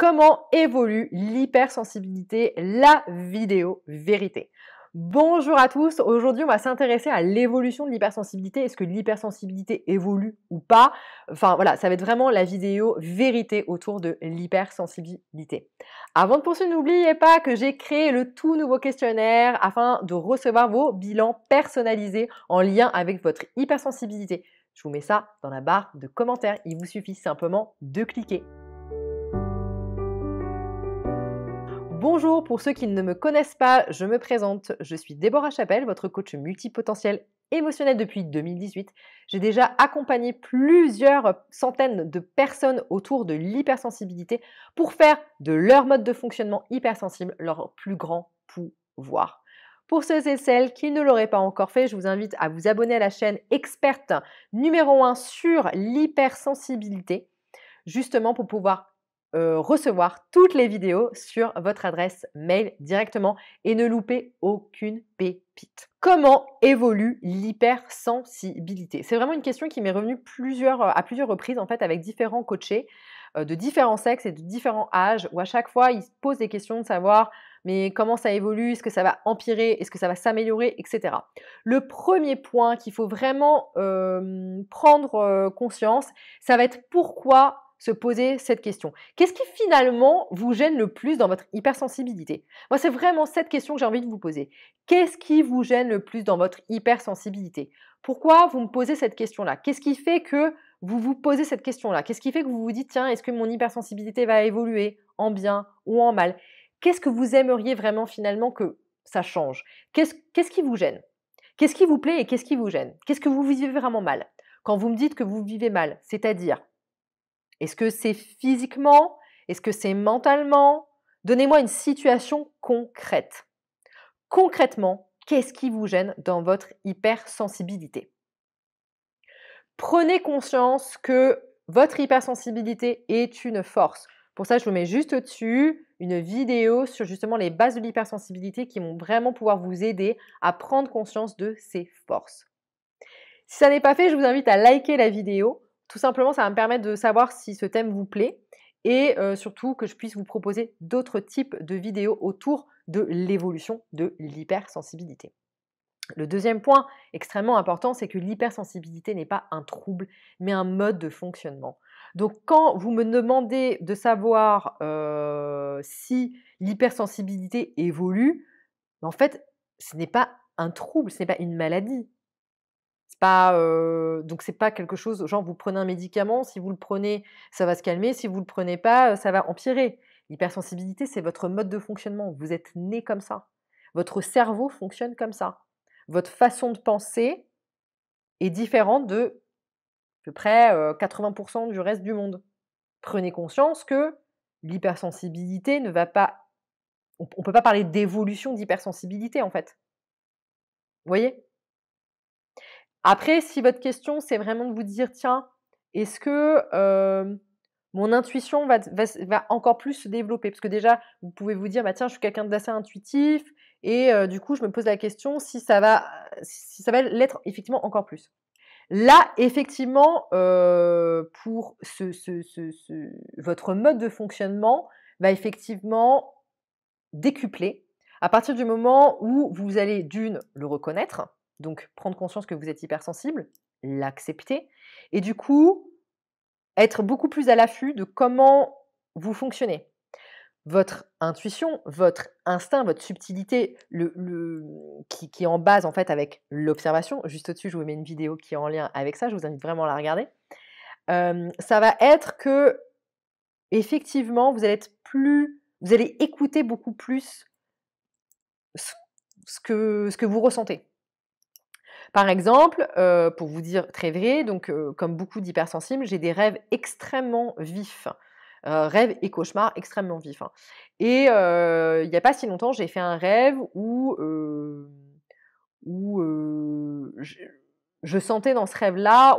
Comment évolue l'hypersensibilité La vidéo vérité. Bonjour à tous, aujourd'hui on va s'intéresser à l'évolution de l'hypersensibilité, est-ce que l'hypersensibilité évolue ou pas Enfin voilà, ça va être vraiment la vidéo vérité autour de l'hypersensibilité. Avant de poursuivre, n'oubliez pas que j'ai créé le tout nouveau questionnaire afin de recevoir vos bilans personnalisés en lien avec votre hypersensibilité. Je vous mets ça dans la barre de commentaires, il vous suffit simplement de cliquer. Bonjour, pour ceux qui ne me connaissent pas, je me présente. Je suis Déborah Chapelle, votre coach multipotentiel émotionnel depuis 2018. J'ai déjà accompagné plusieurs centaines de personnes autour de l'hypersensibilité pour faire de leur mode de fonctionnement hypersensible leur plus grand pouvoir. Pour ceux et celles qui ne l'auraient pas encore fait, je vous invite à vous abonner à la chaîne experte numéro 1 sur l'hypersensibilité, justement pour pouvoir euh, recevoir toutes les vidéos sur votre adresse mail directement et ne louper aucune pépite. Comment évolue l'hypersensibilité C'est vraiment une question qui m'est revenue plusieurs, à plusieurs reprises en fait avec différents coachés euh, de différents sexes et de différents âges où à chaque fois ils se posent des questions de savoir mais comment ça évolue, est-ce que ça va empirer, est-ce que ça va s'améliorer, etc. Le premier point qu'il faut vraiment euh, prendre conscience, ça va être pourquoi se poser cette question. Qu'est-ce qui finalement vous gêne le plus dans votre hypersensibilité Moi, c'est vraiment cette question que j'ai envie de vous poser. Qu'est-ce qui vous gêne le plus dans votre hypersensibilité Pourquoi vous me posez cette question-là Qu'est-ce qui fait que vous vous posez cette question-là Qu'est-ce qui fait que vous vous dites, tiens, est-ce que mon hypersensibilité va évoluer en bien ou en mal Qu'est-ce que vous aimeriez vraiment finalement que ça change Qu'est-ce qui vous gêne Qu'est-ce qui vous plaît et qu'est-ce qui vous gêne Qu'est-ce que vous vivez vraiment mal Quand vous me dites que vous vivez mal, c'est-à-dire est-ce que c'est physiquement Est-ce que c'est mentalement Donnez-moi une situation concrète. Concrètement, qu'est-ce qui vous gêne dans votre hypersensibilité Prenez conscience que votre hypersensibilité est une force. Pour ça, je vous mets juste au-dessus une vidéo sur justement les bases de l'hypersensibilité qui vont vraiment pouvoir vous aider à prendre conscience de ces forces. Si ça n'est pas fait, je vous invite à liker la vidéo, tout simplement, ça va me permettre de savoir si ce thème vous plaît et euh, surtout que je puisse vous proposer d'autres types de vidéos autour de l'évolution de l'hypersensibilité. Le deuxième point extrêmement important, c'est que l'hypersensibilité n'est pas un trouble, mais un mode de fonctionnement. Donc quand vous me demandez de savoir euh, si l'hypersensibilité évolue, en fait, ce n'est pas un trouble, ce n'est pas une maladie pas euh, donc c'est pas quelque chose genre vous prenez un médicament, si vous le prenez, ça va se calmer, si vous le prenez pas, euh, ça va empirer. L'hypersensibilité, c'est votre mode de fonctionnement, vous êtes né comme ça. Votre cerveau fonctionne comme ça. Votre façon de penser est différente de à peu près 80% euh, du reste du monde. Prenez conscience que l'hypersensibilité ne va pas on peut pas parler d'évolution d'hypersensibilité en fait. Vous voyez après, si votre question, c'est vraiment de vous dire, tiens, est-ce que mon intuition va, encore plus se développer Parce que déjà, vous pouvez vous dire, bah, tiens, je suis quelqu'un d'assez intuitif, et du coup, je me pose la question si ça va, l'être effectivement encore plus. Là, effectivement, pour votre mode de fonctionnement va effectivement décupler à partir du moment où vous allez, d'une, le reconnaître, donc prendre conscience que vous êtes hypersensible, l'accepter, et du coup être beaucoup plus à l'affût de comment vous fonctionnez. Votre intuition, votre instinct, votre subtilité, le, qui, est en base en fait avec l'observation. Juste au-dessus, je vous mets une vidéo qui est en lien avec ça. Je vous invite vraiment à la regarder. ça va être que effectivement, vous allez être plus, vous allez écouter beaucoup plus ce que, ce que vous ressentez. Par exemple, euh, pour vous dire très vrai, donc euh, comme beaucoup d'hypersensibles, j'ai des rêves extrêmement vifs. Euh, rêves et cauchemars extrêmement vifs. Hein. Et il n'y a pas si longtemps, j'ai fait un rêve où, où je, sentais dans ce rêve-là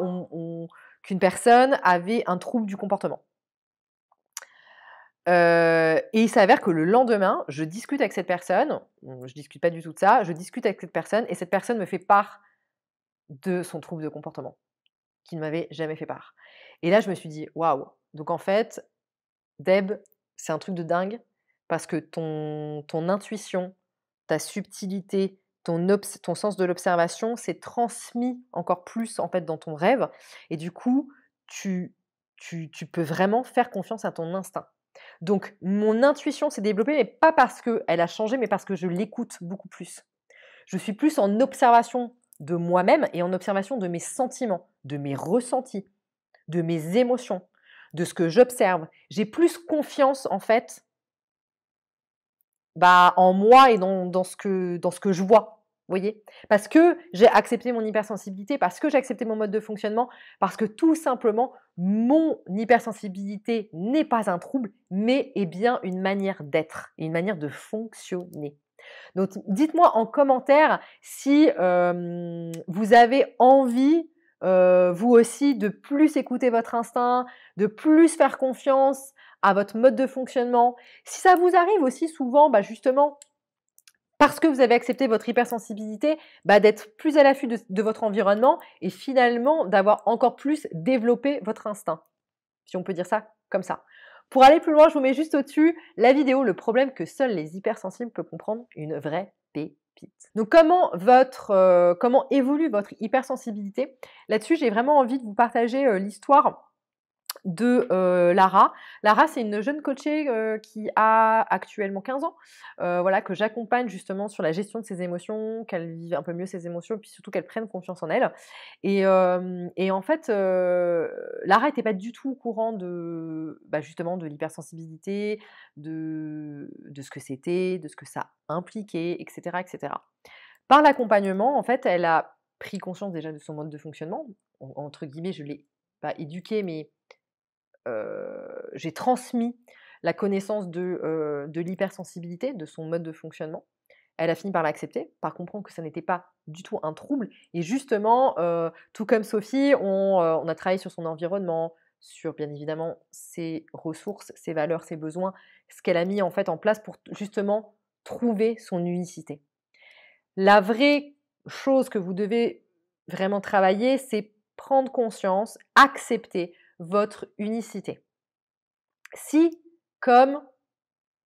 qu'une personne avait un trouble du comportement. et il s'avère que le lendemain, je discute avec cette personne, je discute pas du tout de ça, je discute avec cette personne et cette personne me fait part de son trouble de comportement, qui ne m'avait jamais fait part. Et là, je me suis dit, waouh, donc en fait, Deb, c'est un truc de dingue, parce que ton, ton intuition, ta subtilité, ton, ton sens de l'observation s'est transmis encore plus en fait dans ton rêve, et du coup, tu, tu, tu peux vraiment faire confiance à ton instinct. Donc, mon intuition s'est développée, mais pas parce qu'elle a changé, mais parce que je l'écoute beaucoup plus. Je suis plus en observation de moi-même et en observation de mes sentiments, de mes ressentis, de mes émotions, de ce que j'observe. J'ai plus confiance en fait bah, en moi et dans, ce que, dans ce que je vois. Voyez Parce que j'ai accepté mon hypersensibilité, parce que j'ai accepté mon mode de fonctionnement, parce que tout simplement, mon hypersensibilité n'est pas un trouble, mais est bien une manière d'être, une manière de fonctionner. Donc dites-moi en commentaire si vous avez envie, vous aussi, de plus écouter votre instinct, de plus faire confiance à votre mode de fonctionnement. Si ça vous arrive aussi souvent, bah justement, parce que vous avez accepté votre hypersensibilité, bah, d'être plus à l'affût de votre environnement et finalement d'avoir encore plus développé votre instinct, si on peut dire ça comme ça. Pour aller plus loin, je vous mets juste au-dessus la vidéo, le problème que seuls les hypersensibles peuvent comprendre, une vraie pépite ». Donc comment votre euh, comment évolue votre hypersensibilité Là-dessus, j'ai vraiment envie de vous partager euh, l'histoire de euh, Lara. Lara, c'est une jeune coachée euh, qui a actuellement 15 ans, euh, voilà, que j'accompagne justement sur la gestion de ses émotions, qu'elle vive un peu mieux ses émotions, puis surtout qu'elle prenne confiance en elle. Et, en fait, Lara n'était pas du tout au courant de, bah, justement, de l'hypersensibilité, de, de ce que c'était, de ce que ça impliquait, etc., etc. Par l'accompagnement, en fait, elle a pris conscience déjà de son mode de fonctionnement. Entre guillemets, je l'ai pas éduquée, mais euh, j'ai transmis la connaissance de, euh, de l'hypersensibilité, de son mode de fonctionnement. Elle a fini par l'accepter, par comprendre que ça n'était pas du tout un trouble. Et justement, euh, tout comme Sophie, on, on a travaillé sur son environnement, sur bien évidemment ses ressources, ses valeurs, ses besoins, ce qu'elle a mis en fait en place pour justement trouver son unicité. La vraie chose que vous devez vraiment travailler, c'est prendre conscience, accepter votre unicité. Si, comme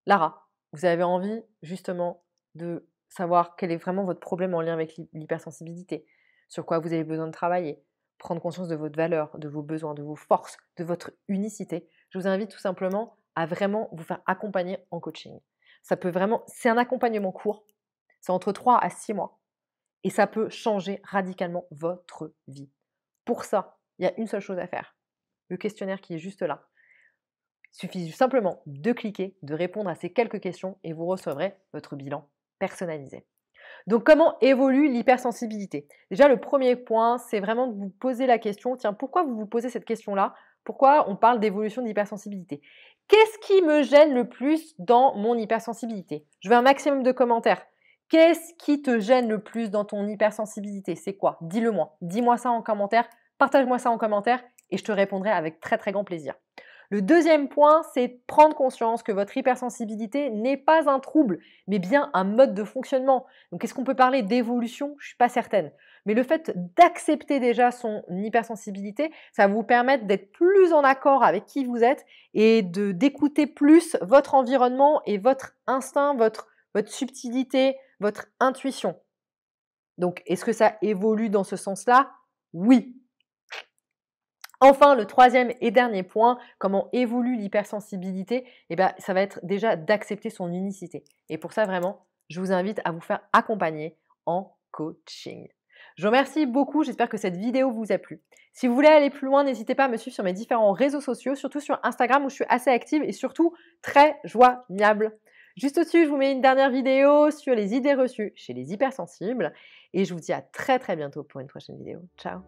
Lara, vous avez envie justement de savoir quel est vraiment votre problème en lien avec l'hypersensibilité, sur quoi vous avez besoin de travailler, prendre conscience de votre valeur, de vos besoins, de vos forces, de votre unicité, je vous invite tout simplement à vraiment vous faire accompagner en coaching. Ça peut vraiment, c'est un accompagnement court, c'est entre 3 à 6 mois, et ça peut changer radicalement votre vie. Pour ça, il y a une seule chose à faire, le questionnaire qui est juste là. Il suffit simplement de cliquer, de répondre à ces quelques questions et vous recevrez votre bilan personnalisé. Donc comment évolue l'hypersensibilité Déjà le premier point, c'est vraiment de vous poser la question, tiens, pourquoi vous vous posez cette question-là Pourquoi on parle d'évolution d'hypersensibilité Qu'est-ce qui me gêne le plus dans mon hypersensibilité Je veux un maximum de commentaires. Qu'est-ce qui te gêne le plus dans ton hypersensibilité C'est quoi Dis-le moi. Dis-moi ça en commentaire. Partage-moi ça en commentaire et je te répondrai avec très très grand plaisir. Le deuxième point, c'est prendre conscience que votre hypersensibilité n'est pas un trouble, mais bien un mode de fonctionnement. Donc est-ce qu'on peut parler d'évolution Je ne suis pas certaine. Mais le fait d'accepter déjà son hypersensibilité, ça va vous permettre d'être plus en accord avec qui vous êtes et de d'écouter plus votre environnement et votre instinct, votre, votre subtilité, votre intuition. Donc est-ce que ça évolue dans ce sens-là Oui, Enfin, le troisième et dernier point, comment évolue l'hypersensibilité Eh bien, ça va être déjà d'accepter son unicité. Et pour ça, vraiment, je vous invite à vous faire accompagner en coaching. Je vous remercie beaucoup, j'espère que cette vidéo vous a plu. Si vous voulez aller plus loin, n'hésitez pas à me suivre sur mes différents réseaux sociaux, surtout sur Instagram où je suis assez active et surtout très joignable. Juste au-dessus, je vous mets une dernière vidéo sur les idées reçues chez les hypersensibles et je vous dis à très très bientôt pour une prochaine vidéo. Ciao